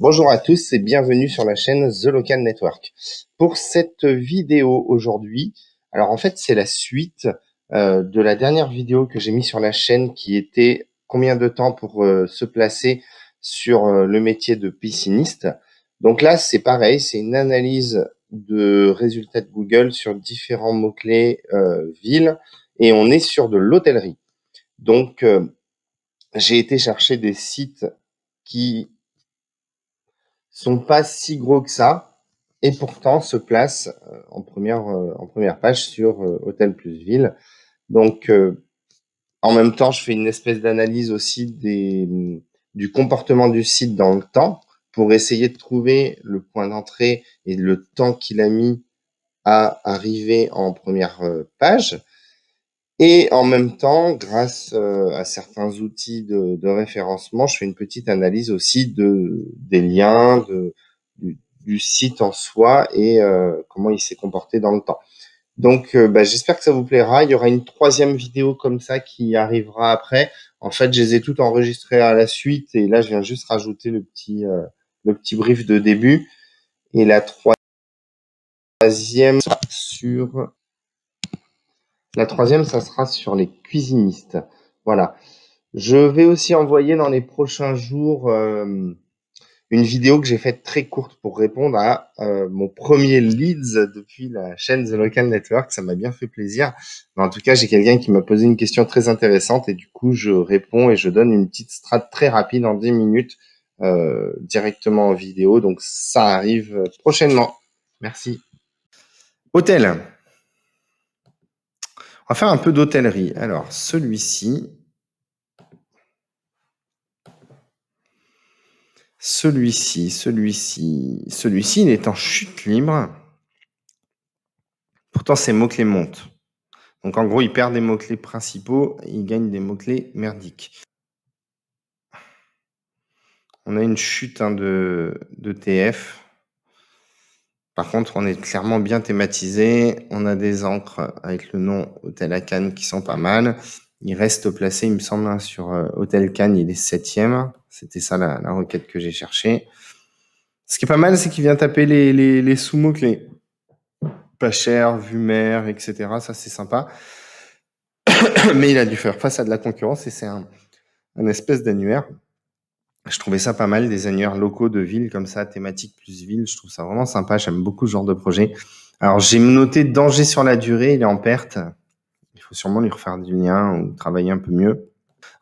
Bonjour à tous et bienvenue sur la chaîne The Local Network. Pour cette vidéo aujourd'hui, alors en fait c'est la suite euh, de la dernière vidéo que j'ai mis sur la chaîne qui était combien de temps pour euh, se placer sur euh, le métier de pisciniste. Donc là c'est pareil, c'est une analyse de résultats de Google sur différents mots-clés villes et on est sur de l'hôtellerie. Donc j'ai été chercher des sites qui sont pas si gros que ça et pourtant se placent euh, en première, euh, en première page sur euh, Hôtel plus Ville. Donc, en même temps, je fais une espèce d'analyse aussi des, mm, du comportement du site dans le temps pour essayer de trouver le point d'entrée et le temps qu'il a mis à arriver en première page. Et en même temps, grâce euh, à certains outils de, de, référencement, je fais une petite analyse aussi de, des liens, de, du, du site en soi et euh, comment il s'est comporté dans le temps. Donc, euh, bah, j'espère que ça vous plaira. Il y aura une troisième vidéo comme ça qui arrivera après. En fait, je les ai toutes enregistrées à la suite et là, je viens juste rajouter le petit, le petit brief de début. Et la troisième sur la troisième, ça sera sur les cuisinistes. Voilà. Je vais aussi envoyer dans les prochains jours euh, une vidéo que j'ai faite très courte pour répondre à euh, mon premier leads depuis la chaîne The Local Network. Ça m'a bien fait plaisir. en tout cas, j'ai quelqu'un qui m'a posé une question très intéressante et du coup, je réponds et je donne une petite strate très rapide en 10 minutes euh, directement en vidéo. Donc, ça arrive prochainement. Merci. Hôtel. On va faire un peu d'hôtellerie. Alors, celui-ci. Celui-ci, celui-ci, celui-ci, il est en chute libre. Pourtant, ses mots-clés montent. Donc, en gros, il perd des mots-clés principaux, il gagne des mots-clés merdiques. On a une chute hein, de TF. Par contre, on est clairement bien thématisé. On a des encres avec le nom Hôtel à Cannes qui sont pas mal. Il reste placé, il me semble, hein, sur euh, Hôtel Cannes, il est septième. C'était ça la, requête que j'ai cherchée. Ce qui est pas mal, c'est qu'il vient taper les, sous-mots clés. Pas cher, vue mer, etc. Ça, c'est sympa. Mais il a dû faire face à de la concurrence et c'est un espèce d'annuaire je trouvais ça pas mal, des annuaires locaux de ville comme ça, thématique plus ville. Je trouve ça vraiment sympa. J'aime beaucoup ce genre de projet. Alors, j'ai noté danger sur la durée. Il est en perte. Il faut sûrement lui refaire du lien ou travailler un peu mieux.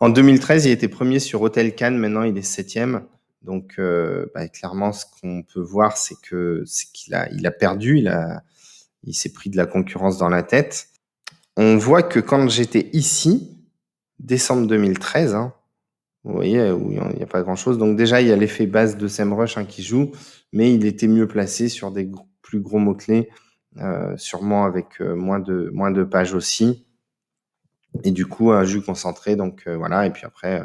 En 2013, il était premier sur Hôtel Cannes. Maintenant, il est septième. Donc, euh, bah, clairement, ce qu'on peut voir, c'est que qu'il a, il a perdu. Il a, il s'est pris de la concurrence dans la tête. On voit que quand j'étais ici, décembre 2013, hein, vous voyez, euh, il n'y a, pas grand-chose. Donc déjà, il y a l'effet base de SEMrush hein, qui joue, mais il était mieux placé sur des plus gros mots-clés, euh, sûrement avec euh, moins, de, moins de pages aussi. Et du coup, un jus concentré, donc voilà. Et puis après,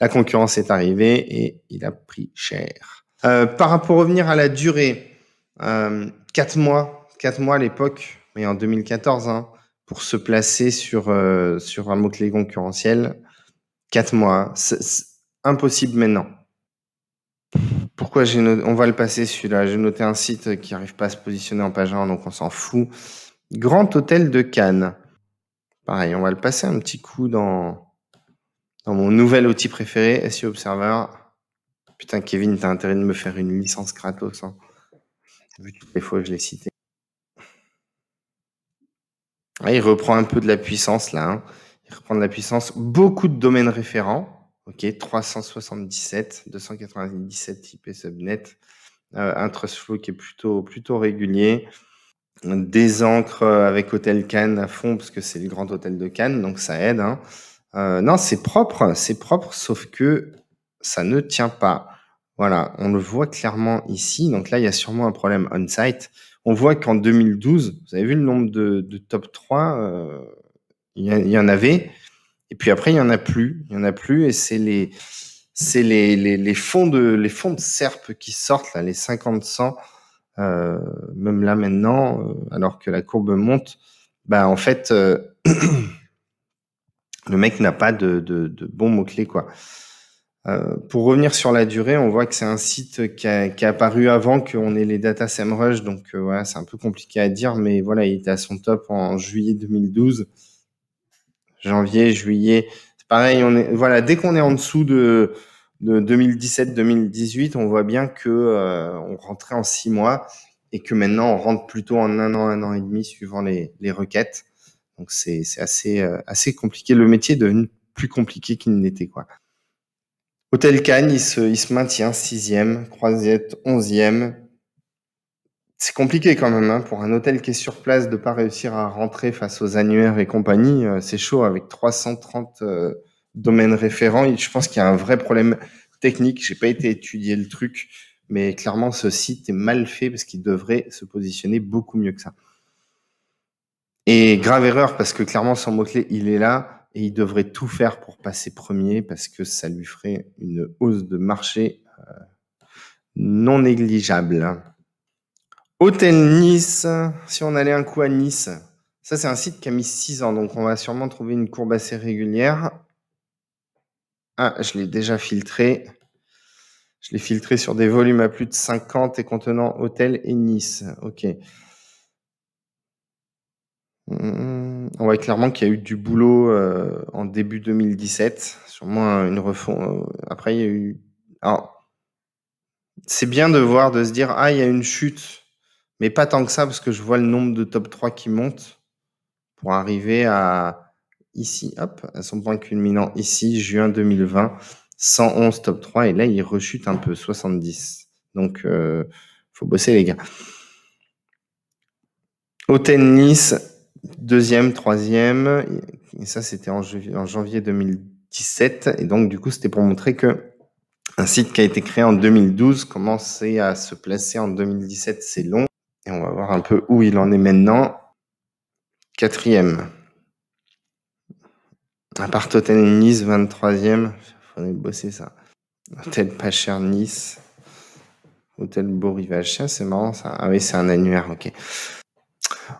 la concurrence est arrivée et il a pris cher. par rapport revenir à la durée, 4 mois, 4 mois à l'époque, mais en 2014, hein, pour se placer sur, sur un mot-clé concurrentiel, 4 mois. C'est impossible maintenant. Pourquoi j'ai noté... On va le passer celui-là. J'ai noté un site qui n'arrive pas à se positionner en page 1, donc on s'en fout. Grand Hôtel de Cannes. Pareil, on va le passer un petit coup dans, mon nouvel outil préféré, SEO Observer. Putain, Kevin, t'as intérêt de me faire une licence gratos. Hein. toutes les fois je l'ai cité. Ah, il reprend un peu de la puissance là. Hein. Il reprend la puissance. Beaucoup de domaines référents. OK, 377, 297 IP subnet. Euh, un trust flow qui est plutôt, plutôt régulier. Des encres euh, avec Hôtel Cannes à fond, parce que c'est le grand hôtel de Cannes, donc ça aide. Hein. Euh, non, c'est propre, c'est propre, sauf que ça ne tient pas. Voilà, on le voit clairement ici. Donc là, il y a sûrement un problème on-site. On voit qu'en 2012, vous avez vu le nombre de, top 3 il y, en avait. Et puis après, il n'y en a plus. Il n'y en a plus. Et c'est les, c'est les, fonds de, les SERP qui sortent, là, les 50-100, euh, même là maintenant, euh, alors que la courbe monte. Bah, en fait, euh, le mec n'a pas de, de, de bons mots-clés, quoi. pour revenir sur la durée, on voit que c'est un site qui a, apparu avant qu'on ait les data SEMrush, donc c'est un peu compliqué à dire, mais voilà, il était à son top en juillet 2012 janvier, juillet. pareil, on est, voilà, dès qu'on est en dessous de, de 2017-2018, on voit bien que euh, on rentrait en six mois et que maintenant on rentre plutôt en un an, un an et demi suivant les, les requêtes. Donc c'est assez, euh, assez compliqué. Le métier est devenu plus compliqué qu'il n'était. quoi. Hôtel Cannes, il se, il se maintient sixième, Croisette onzième, c'est compliqué quand même hein, pour un hôtel qui est sur place de pas réussir à rentrer face aux annuaires et compagnie. Euh, c'est chaud avec 330 euh, domaines référents. je pense qu'il y a un vrai problème technique. J'ai pas été étudier le truc, mais clairement ce site est mal fait parce qu'il devrait se positionner beaucoup mieux que ça. Et grave erreur parce que clairement son mot clé il est là et il devrait tout faire pour passer premier parce que ça lui ferait une hausse de marché euh, non négligeable. Hôtel Nice, si on allait un coup à Nice. Ça, c'est un site qui a mis 6 ans, donc on va sûrement trouver une courbe assez régulière. Ah, je l'ai déjà filtré. Je l'ai filtré sur des volumes à plus de 50 et contenant hôtel et Nice. Ok. Mmh, on voit clairement qu'il y a eu du boulot euh, en début 2017. Sûrement une refonte. Euh, après, il y a eu. Alors, c'est bien de voir, de se dire, ah, il y a une chute mais pas tant que ça, parce que je vois le nombre de top 3 qui monte pour arriver à ici, hop, à son point culminant ici, juin 2020, 111 top 3, et là, il rechute un peu, 70. Donc, euh, faut bosser, les gars. Au tennis, deuxième, troisième, et ça, c'était en, janvier 2017, et donc, du coup, c'était pour montrer que un site qui a été créé en 2012 commençait à se placer en 2017, c'est long. Et on va voir un peu où il en est maintenant. Quatrième. part Hôtel Nice, 23e. Faudrait bosser ça. Hôtel pas cher Nice. Hôtel Beau Rivage. c'est marrant ça. Ah oui, c'est un annuaire, ok.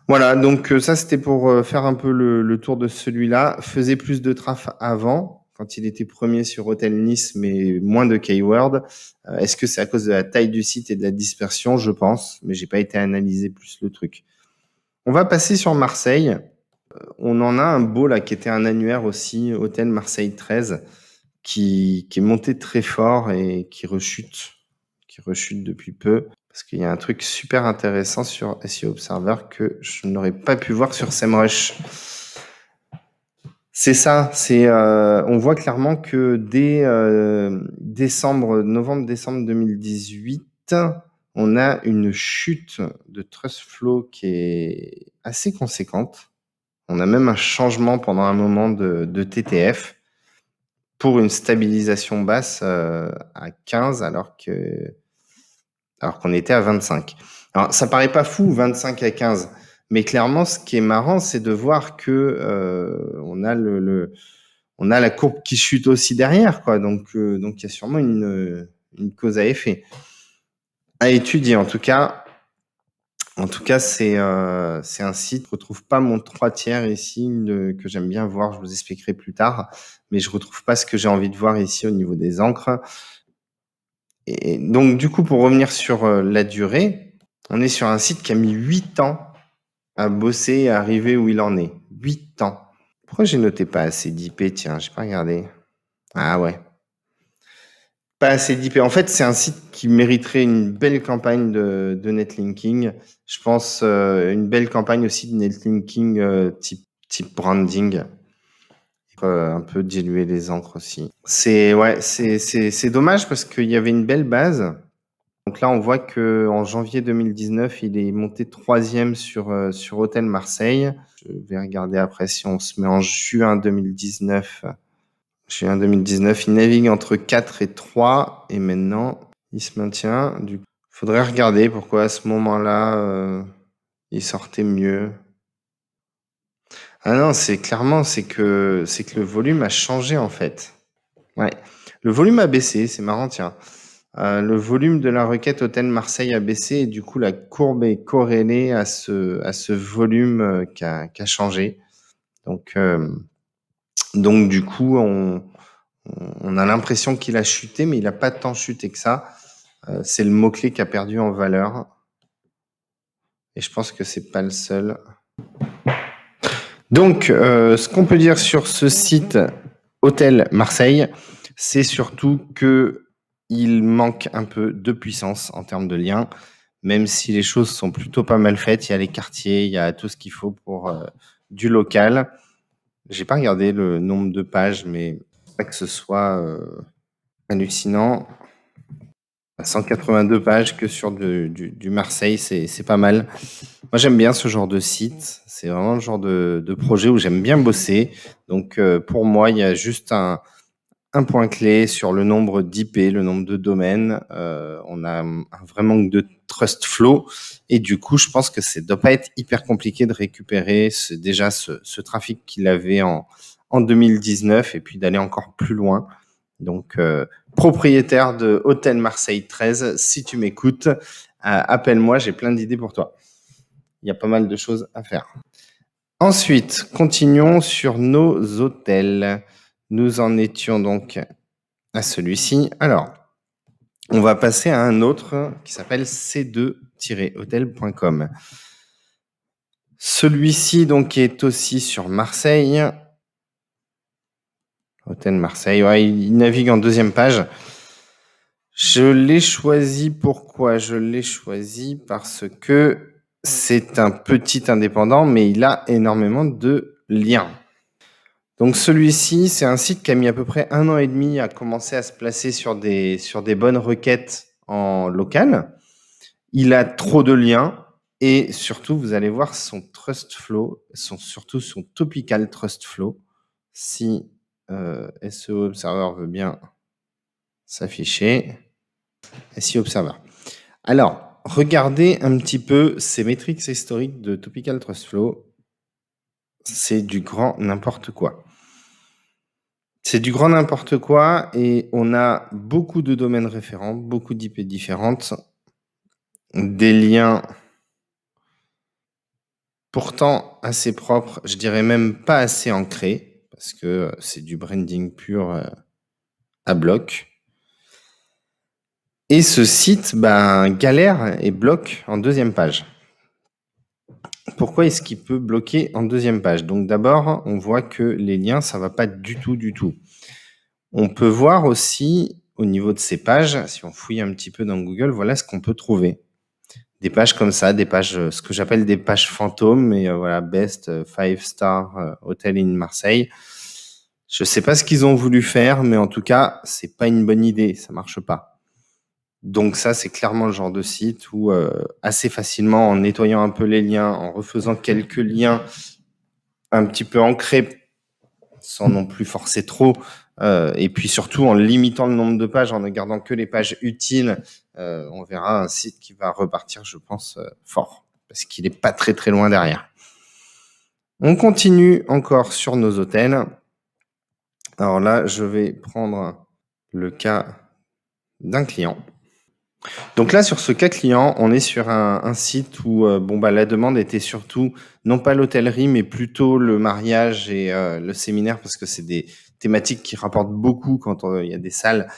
Voilà, donc euh, ça c'était pour euh, faire un peu le, le tour de celui-là. Faisait plus de traf avant quand il était premier sur Hôtel Nice, mais moins de keyword. Euh, est-ce que c'est à cause de la taille du site et de la dispersion Je pense, mais j'ai pas été analyser plus le truc. On va passer sur Marseille. Euh, on en a un beau là qui était un annuaire aussi, Hôtel Marseille 13, qui, est monté très fort et qui rechute, qui rechute depuis peu. Parce qu'il y a un truc super intéressant sur SEO Observer que je n'aurais pas pu voir sur SEMrush. C'est ça, c'est euh, on voit clairement que dès euh, décembre, novembre, décembre 2018, on a une chute de trust flow qui est assez conséquente. On a même un changement pendant un moment de, TTF pour une stabilisation basse euh, à 15 alors que alors qu'on était à 25. Alors ça paraît pas fou 25 à 15. Mais clairement, ce qui est marrant, c'est de voir que euh, on a le, on a la courbe qui chute aussi derrière, quoi. Donc, euh, donc il y a sûrement euh, une, cause à effet à étudier. En tout cas, en tout cas, c'est c'est un site. Je retrouve pas mon trois tiers ici que j'aime bien voir. Je vous expliquerai plus tard, mais je retrouve pas ce que j'ai envie de voir ici au niveau des encres. Et donc, du coup, pour revenir sur la durée, on est sur un site qui a mis huit ans à bosser et arriver où il en est. Huit ans. Pourquoi j'ai noté pas assez d'IP Tiens, j'ai pas regardé. Ah ouais. Pas assez d'IP. En fait, c'est un site qui mériterait une belle campagne de, de netlinking. Je pense euh, une belle campagne aussi de netlinking euh, type, type branding. Euh, un peu diluer les encres aussi. C'est ouais, c'est dommage parce qu'il y avait une belle base. Donc là, on voit que en janvier 2019, il est monté troisième sur euh, sur Hôtel Marseille. Je vais regarder après si on se met en juin 2019. Juin 2019, il navigue entre 4 et 3 et maintenant il se maintient. Du faudrait regarder pourquoi à ce moment-là euh, il sortait mieux. Ah non, c'est clairement c'est que c'est que le volume a changé en fait. Ouais, le volume a baissé. C'est marrant, tiens. Euh, le volume de la requête Hôtel Marseille a baissé et du coup la courbe est corrélée à ce, volume euh, qui a, changé. Donc, euh, donc du coup, on, a l'impression qu'il a chuté, mais il n'a pas tant chuté que ça. c'est le mot-clé qui a perdu en valeur. Et je pense que c'est pas le seul. Donc, ce qu'on peut dire sur ce site Hôtel Marseille, c'est surtout que il manque un peu de puissance en termes de liens, même si les choses sont plutôt pas mal faites. Il y a les quartiers, il y a tout ce qu'il faut pour euh, du local. J'ai pas regardé le nombre de pages, mais pas que ce soit euh, hallucinant. 182 pages que sur du, Marseille, c'est pas mal. Moi, j'aime bien ce genre de site. C'est vraiment le genre de, projet où j'aime bien bosser. Donc, euh, pour moi, il y a juste un, un point clé sur le nombre d'IP, le nombre de domaines. Euh, on a un vrai manque de trust flow. Et du coup, je pense que ça ne doit pas être hyper compliqué de récupérer ce, déjà ce, trafic qu'il avait en, 2019 et puis d'aller encore plus loin. Donc, euh, propriétaire de Hôtel Marseille 13, si tu m'écoutes, euh, appelle-moi, j'ai plein d'idées pour toi. Il y a pas mal de choses à faire. Ensuite, continuons sur nos hôtels. Nous en étions donc à celui-ci. Alors, on va passer à un autre qui s'appelle c2-hotel.com. Celui-ci donc est aussi sur Marseille. Hôtel Marseille, il navigue en deuxième page. Je l'ai choisi pourquoi Je l'ai choisi parce que c'est un petit indépendant, mais il a énormément de liens. Donc celui-ci, c'est un site qui a mis à peu près un an et demi à commencer à se placer sur des, sur des bonnes requêtes en local. Il a trop de liens et surtout, vous allez voir son trust flow, son, surtout son topical trust flow. Si euh, SEO Observer veut bien s'afficher, SEO Observer. Alors, regardez un petit peu ces métriques historiques de Topical Trust Flow c'est du grand n'importe quoi. C'est du grand n'importe quoi et on a beaucoup de domaines référents, beaucoup d'IP différentes, des liens pourtant assez propres, je dirais même pas assez ancrés, parce que c'est du branding pur euh, à bloc. Et ce site ben, galère et bloque en deuxième page pourquoi est-ce qu'il peut bloquer en deuxième page Donc d'abord, on voit que les liens, ça va pas du tout, du tout. On peut voir aussi au niveau de ces pages, si on fouille un petit peu dans Google, voilà ce qu'on peut trouver. Des pages comme ça, des pages, euh, ce que j'appelle des pages fantômes, et euh, voilà, Best 5 euh, Star Hotel in Marseille. Je ne sais pas ce qu'ils ont voulu faire, mais en tout cas, c'est pas une bonne idée, ça marche pas. Donc ça, c'est clairement le genre de site où euh, assez facilement, en nettoyant un peu les liens, en refaisant quelques liens un petit peu ancrés, sans non plus forcer trop, euh, et puis surtout en limitant le nombre de pages, en ne gardant que les pages utiles, euh, on verra un site qui va repartir, je pense, fort, parce qu'il n'est pas très très loin derrière. On continue encore sur nos hôtels. Alors là, je vais prendre le cas d'un client. Donc là, sur ce cas client, on est sur un, site où euh, bon, bah, la demande était surtout non pas l'hôtellerie, mais plutôt le mariage et euh, le séminaire, parce que c'est des thématiques qui rapportent beaucoup quand euh, il y a des salles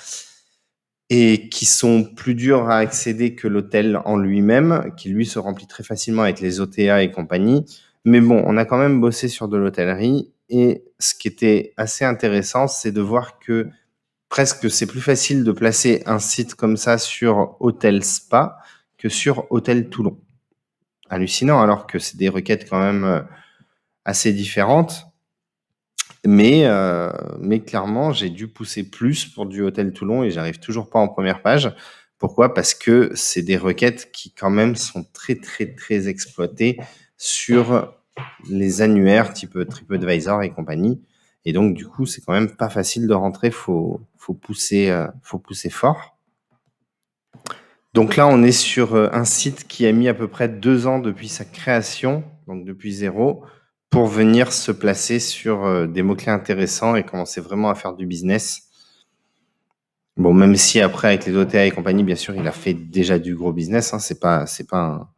et qui sont plus dures à accéder que l'hôtel en lui-même, qui lui se remplit très facilement avec les OTA et compagnie. Mais bon, on a quand même bossé sur de l'hôtellerie et ce qui était assez intéressant, c'est de voir que presque c'est plus facile de placer un site comme ça sur Hôtel Spa que sur Hôtel Toulon. Hallucinant, alors que c'est des requêtes quand même euh, assez différentes. Mais, euh, mais clairement, j'ai dû pousser plus pour du Hôtel Toulon et j'arrive toujours pas en première page. Pourquoi Parce que c'est des requêtes qui quand même sont très très très exploitées sur les annuaires type TripAdvisor et compagnie. Et donc, du coup, c'est quand même pas facile de rentrer. Faut, faut pousser, euh, faut pousser fort. Donc là, on est sur euh, un site qui a mis à peu près deux ans depuis sa création, donc depuis zéro, pour venir se placer sur euh, des mots-clés intéressants et commencer vraiment à faire du business. Bon, même si après, avec les OTA et compagnie, bien sûr, il a fait déjà du gros business. Hein, c'est pas, pas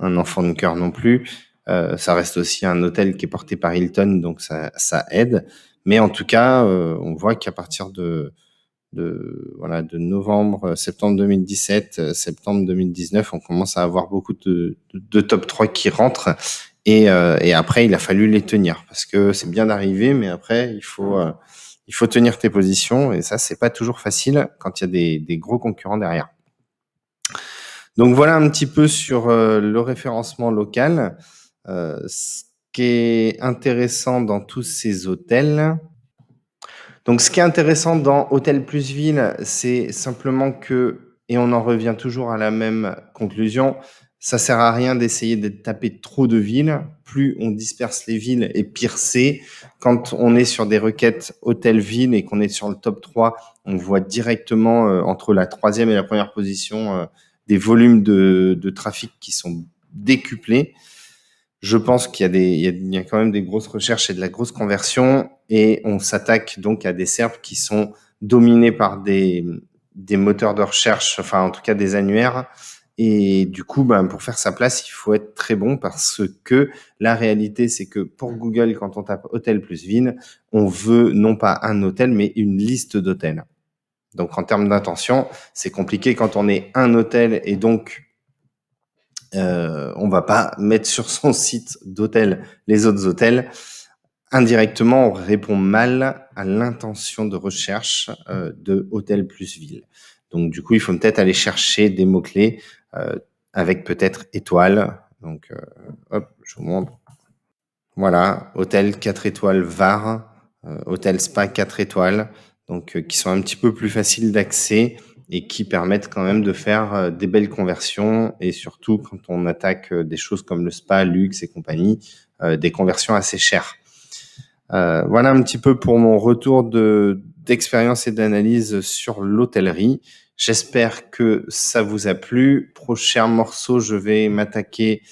un, enfant de cœur non plus. Euh, ça reste aussi un hôtel qui est porté par Hilton, donc ça, ça aide. Mais en tout cas, euh, on voit qu'à partir de, de, voilà, de novembre, euh, septembre 2017, septembre 2019, on commence à avoir beaucoup de, de, top 3 qui rentrent. Et, et, après, il a fallu les tenir parce que c'est bien d'arriver, mais après, il faut, il faut tenir tes positions. Et ça, c'est pas toujours facile quand il y a des, des gros concurrents derrière. Donc voilà un petit peu sur le référencement local. Euh, ce qui est intéressant dans tous ces hôtels, donc ce qui est intéressant dans Hôtel plus Ville, c'est simplement que, et on en revient toujours à la même conclusion, ça sert à rien d'essayer de taper trop de villes. Plus on disperse les villes et pire c'est. Quand on est sur des requêtes hôtel-ville et qu'on est sur le top 3, on voit directement euh, entre la troisième et la première position euh, des volumes de, trafic qui sont décuplés je pense qu'il y, a des, quand même des grosses recherches et de la grosse conversion, et on s'attaque donc à des SERP qui sont dominés par des, des moteurs de recherche, enfin en tout cas des annuaires. Et du coup, ben, pour faire sa place, il faut être très bon parce que la réalité, c'est que pour Google, quand on tape hôtel plus VIN, on veut non pas un hôtel, mais une liste d'hôtels. Donc en termes d'intention, c'est compliqué quand on est un hôtel et donc euh, on va pas mettre sur son site d'hôtel les autres hôtels. Indirectement, on répond mal à l'intention de recherche euh, de hôtel plus ville. Donc du coup, il faut peut-être aller chercher des mots-clés euh, avec peut-être étoile. Donc euh, hop, je vous montre. Voilà, hôtel 4 étoiles Var, hôtel spa 4 étoiles, donc qui sont un petit peu plus faciles d'accès et qui permettent quand même de faire euh, des belles conversions et surtout quand on attaque euh, des choses comme le spa, luxe et compagnie, euh, des conversions assez chères. voilà un petit peu pour mon retour de d'expérience et d'analyse sur l'hôtellerie. J'espère que ça vous a plu. Prochain morceau, je vais m'attaquer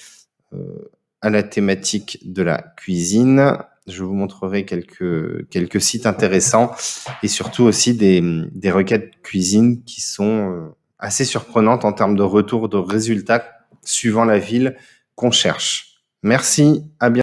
à la thématique de la cuisine. Je vous montrerai quelques, quelques sites intéressants et surtout aussi des, des requêtes cuisine qui sont euh, assez surprenantes en termes de retour de résultats suivant la ville qu'on cherche. Merci, à bientôt.